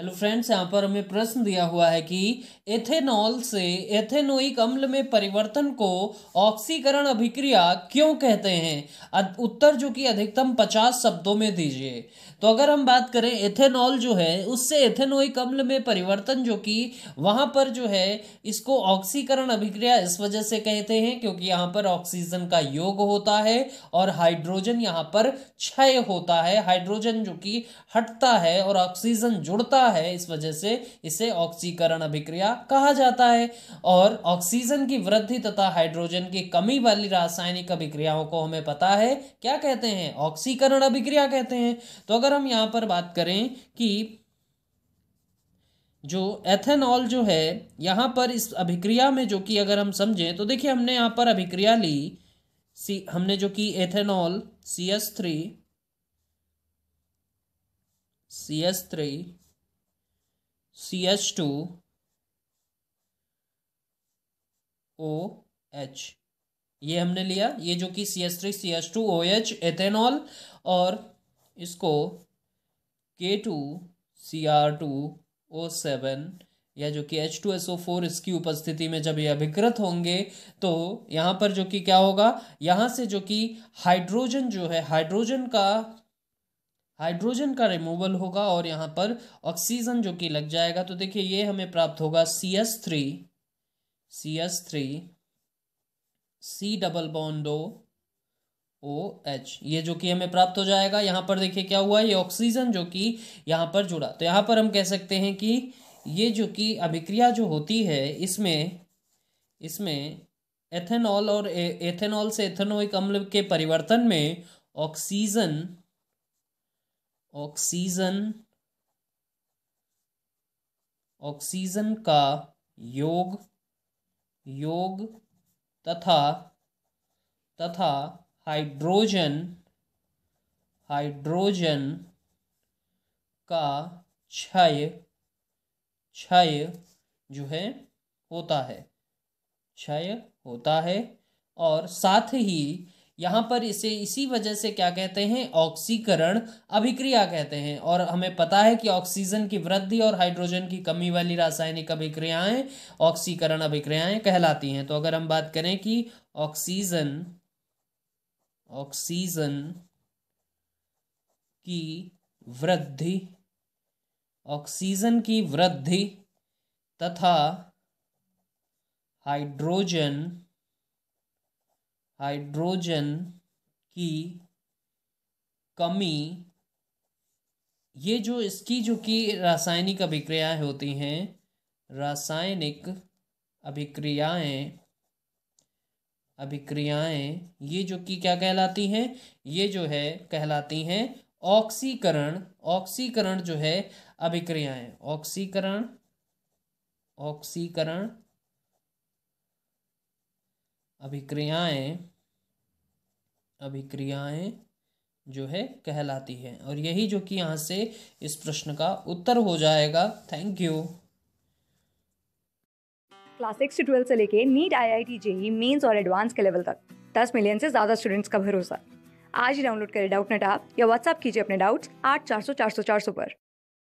hello friends यहाँ पर हमें प्रश्न दिया हुआ है कि एथेनॉल से एथेनोइक अम्ल में परिवर्तन को ऑक्सीकरण अभिक्रिया क्यों कहते हैं उत्तर जो कि अधिकतम पचास शब्दों में दीजिए तो अगर हम बात करें एथेनॉल जो है उससे एथेनोइक अम्ल में परिवर्तन जो कि वहाँ पर जो है इसको ऑक्सीकरण अभिक्रिया इस वजह से कहते हैं क्योंकि यहाँ पर ऑक्सीजन का योग होता है और हाइड्रोजन यहाँ पर क्षय होता है हाइड्रोजन जो कि हटता है और ऑक्सीजन जुड़ता है होता है इस वजह से इसे ऑक्सीकरण अभिक्रिया कहा जाता है और ऑक्सीजन की वृद्धि तथा हाइड्रोजन की कमी वाली रासायनिक अभिक्रियाओं को हमें पता है क्या कहते हैं ऑक्सीकरण अभिक्रिया कहते हैं तो अगर हम यहाँ पर बात करें कि जो एथेनॉल जो है यहाँ पर इस अभिक्रिया में जो कि अगर हम समझें तो देखिए हमने यहाँ पर अभिक्रिया ली सी हमने जो कि ethanol C S three C S three C H two O H ये हमने लिया ये जो कि C H three C H two O H ethanol और इसको K two C R two O seven या जो कि H two S O four इसकी उपस्थिति में जब ये अभिकृत होंगे तो यहाँ पर जो कि क्या होगा यहाँ से जो कि हाइड्रोजन जो है हाइड्रोजन का हाइड्रोजन का रिमूवल होगा और यहाँ पर ऑक्सीजन जो कि लग जाएगा तो देखिए ये हमें प्राप्त होगा C S three C S three C double bond O H ये जो कि हमें प्राप्त हो जाएगा यहाँ पर देखिए क्या हुआ ये ऑक्सीजन जो कि यहाँ पर जुड़ा तो यहाँ पर हम कह सकते हैं कि ये जो कि अभिक्रिया जो होती है इसमें इसमें एथेनॉल और एथेनॉल से एथेनोइक अम्ल के परिवर्तन में ऑक्सीजन ऑक्सीजन ऑक्सीजन का योग योग तथा तथा हाइड्रोजन हाइड्रोजन का क्षय क्षय जो है होता है क्षय होता है और साथ ही यहाँ पर इसे इसी वजह से क्या कहते हैं ऑक्सीकरण अभिक्रिया कहते हैं और हमें पता है कि ऑक्सीजन की वृद्धि और हाइड्रोजन की कमी वाली रासायनिक अभिक्रियाएं ऑक्सीकरण अभिक्रियाएं कहलाती हैं तो अगर हम बात करें कि ऑक्सीजन ऑक्सीजन की वृद्धि ऑक्सीजन की वृद्धि तथा हाइड्रोजन हाइड्रोजन की कमी ये जो इसकी जो कि रासायनिक अभिक्रियाएं होती हैं रासायनिक अभिक्रियाएं अभिक्रियाएं ये जो कि क्या कहलाती हैं ये जो है कहलाती हैं ऑक्सीकरण ऑक्सीकरण जो है अभिक्रियाएं ऑक्सीकरण ऑक्सीकरण अभिक्रियाएं अभिक्रियाएं जो है कहलाती है और यही जो कि यहाँ से इस प्रश्न का उत्तर हो जाएगा thank you class six twelfth से लेके NEET I I T JEE mains और एडवांस के लेवल तक दस मिलियन से ज़्यादा स्टूडेंट्स का भरोसा आज ही डाउनलोड करें डाउट नेट आप या व्हाट्सअप कीजिए अपने डाउट्स आठ चार सौ चार सौ चार सौ पर